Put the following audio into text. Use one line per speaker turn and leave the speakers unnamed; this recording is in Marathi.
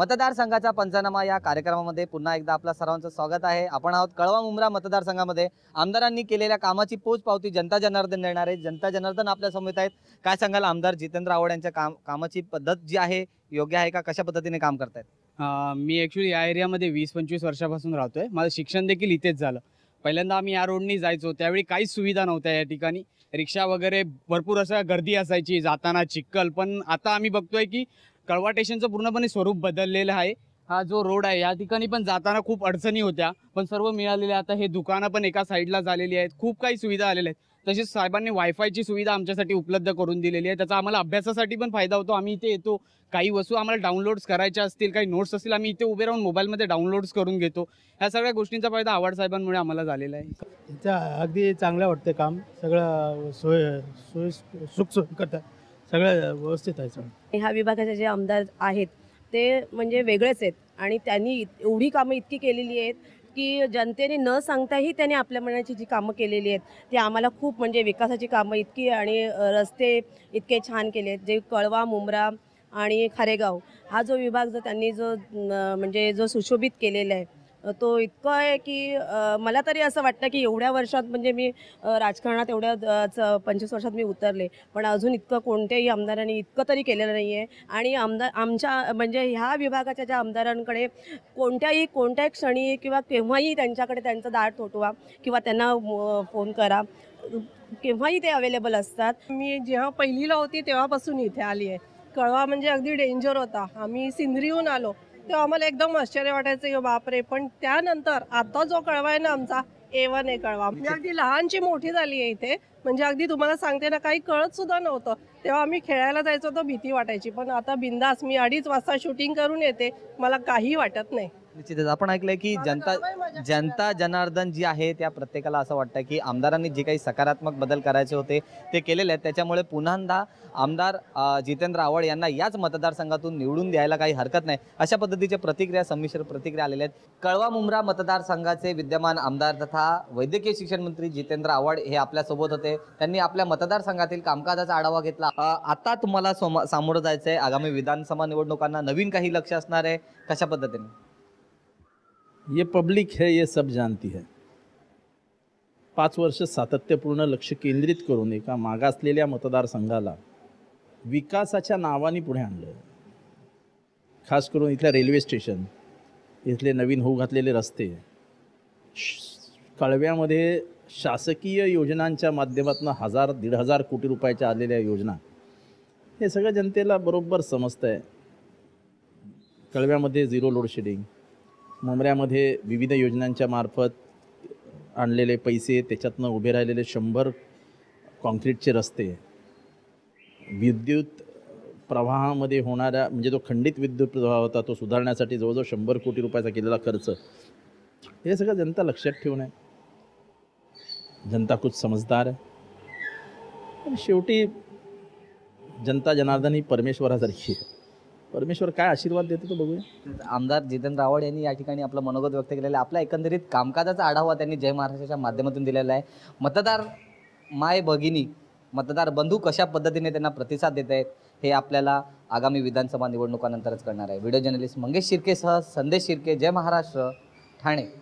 मतदारसंघाचा पंचनामा या कार्यक्रमामध्ये पुन्हा एकदा आपला सर्वांचं स्वागत आहे आपण आहोत कळवा मुंब्रा मतदारसंघामध्ये आमदारांनी केलेल्या कामाची पोच पावती जनता जनार्दन देणार आहे जनता जनार्दन आपल्या समोर आहेत काय सांगाल आमदार जितेंद्र आवड यांच्या काम कामाची पद्धत जी आहे योग्य आहे का कशा पद्धतीने काम करतायत
मी ॲक्च्युली या एरियामध्ये वीस पंचवीस वर्षापासून राहतोय माझं शिक्षण देखील इथेच झालं पहिल्यांदा आम्ही या रोडनी जायचो त्यावेळी काहीच सुविधा नव्हत्या या ठिकाणी रिक्षा वगैरे भरपूर असं गर्दी असायची जाताना चिक्कल पण आता आम्ही बघतोय की कळवा स्टेशनचं पूर्णपणे स्वरूप बदललेलं आहे हा जो रोड आहे या ठिकाणी पण जाताना खूप अडचणी होत्या पण सर्व मिळालेल्या आता हे दुकानं पण एका साईडला झालेली आहेत खूप काही सुविधा आलेल्या आहेत तसेच साहेबांनी वायफायची सुविधा आमच्यासाठी उपलब्ध करून दिलेली आहे त्याचा आम्हाला अभ्यासासाठी पण फायदा होतो आम्ही इथे येतो काही वस्तू आम्हाला डाउनलोड्स करायच्या असतील काही नोट्स असतील आम्ही इथे उभे राहून मोबाईलमध्ये डाउनलोड्स करून घेतो ह्या सगळ्या गोष्टींचा फायदा आवड साहेबांमुळे आम्हाला झालेला आहे अगदी चांगलं
वाटतं काम सगळं सोय सोय सुख करतात सगळं व्यवस्थित आहे
सर ह्या विभागाचे जे आमदार आहेत ते म्हणजे वेगळेच आहेत आणि त्यांनी एवढी कामं इतकी केलेली आहेत की जनतेने न सांगताही त्यांनी आपल्या मनाची जी कामं केलेली आहेत ती आम्हाला खूप म्हणजे विकासाची कामं इतकी आणि रस्ते इतके छान केले आहेत जे कळवा मुंब्रा आणि खारेगाव हा जो विभाग जो त्यांनी जो म्हणजे जो सुशोभित केलेला आहे तो इतकं आहे की मला तरी असं वाटतं की एवढ्या वर्षात म्हणजे मी राजकारणात एवढ्या पंचवीस वर्षात मी उतरले पण अजून इतकं कोणत्याही आमदारांनी इतकं तरी केलेलं नाही आहे आणि आमदार आमच्या म्हणजे ह्या विभागाच्या ज्या आमदारांकडे कोणत्याही कोणत्याही क्षणी किंवा केव्हाही त्यांच्याकडे त्यांचा दाट तोटवा किंवा त्यांना फोन करा केव्हाही ते अवेलेबल असतात मी जेव्हा पहिलीला होती तेव्हापासून इथे आली आहे कळवा म्हणजे अगदी डेंजर होता आम्ही सिंधरीहून आलो तेव्हा आम्हाला एकदम आश्चर्य वाटायचं की बापरे पण त्यानंतर आता जो कळवा आहे ना आमचा ए वन ए कळवा म्हणजे अगदी लहानची मोठी झाली आहे इथे म्हणजे अगदी तुम्हाला सांगते ना काही कळत सुद्धा नव्हतं तेव्हा आम्ही खेळायला जायचो तर भीती वाटायची पण आता बिंदास मी अडीच वाजता शूटिंग करून येते मला काही वाटत नाही
निश्चितच आपण ऐकलंय की जनता जनता जनार्दन जी आहे त्या प्रत्येकाला असं वाटतं की आमदारांनी जे काही सकारात्मक बदल करायचे होते ते केलेले आहेत त्याच्यामुळे पुन्हांदा आमदार जितेंद्र आव्हाड यांना याच मतदारसंघातून निवडून द्यायला काही हरकत नाही अशा पद्धतीचे प्रतिक्रिया संमिश्र प्रतिक्रिया आलेल्या आहेत कळवा मुंब्रा मतदारसंघाचे विद्यमान आमदार तथा वैद्यकीय शिक्षण मंत्री जितेंद्र आव्हाड हे आपल्यासोबत होते त्यांनी आपल्या मतदारसंघातील कामकाजाचा आढावा घेतला आता तुम्हाला सामोरं जायचं आहे आगामी विधानसभा निवडणुकांना नवीन काही लक्ष असणार आहे कशा पद्धतीने
ये पब्लिक है ये सब जानती है पाच वर्ष सातत्यपूर्ण लक्ष केंद्रित करून एका मागासलेल्या मतदारसंघाला विकासाच्या नावाने पुढे आणलं खास करून इथल्या रेल्वे स्टेशन इथले नवीन होऊ घातलेले रस्ते कळव्यामध्ये शासकीय योजनांच्या माध्यमातून हजार दीड हजार कोटी रुपयाच्या आलेल्या योजना हे सगळं जनतेला बरोबर समजतं आहे कळव्यामध्ये झिरो लोडशेडिंग मुंबऱ्यामध्ये विविध योजनांच्या मार्फत आणलेले पैसे त्याच्यातनं उभे राहिलेले शंभर कॉन्क्रीटचे रस्ते विद्युत प्रवाहामध्ये होणाऱ्या म्हणजे जो खंडित विद्युत प्रवाह होता तो सुधारण्यासाठी जवळजवळ शंभर कोटी रुपयाचा केलेला खर्च हे सगळं जनता लक्षात ठेवून आहे जनता खूप समजदार आहे शेवटी जनता जनार्दन ही परमेश्वरासारखी आहे
परमेश्वर काय आशीर्वाद देतो तो बघूया आमदार जितेंद्र रावळ यांनी या ठिकाणी आपलं मनोगत व्यक्त केलेलं आहे आपला एकंदरीत कामकाजाचा आढावा त्यांनी जय महाराष्ट्राच्या माध्यमातून दिलेला आहे मतदार माय भगिनी मतदार बंधू कशा पद्धतीने त्यांना प्रतिसाद देत आहेत हे आपल्याला आगामी विधानसभा निवडणुकानंतरच करणार आहे व्हिडिओ जर्नलिस्ट मंगेश शिर्केसह संदेश शिर्के जय महाराष्ट्र ठाणे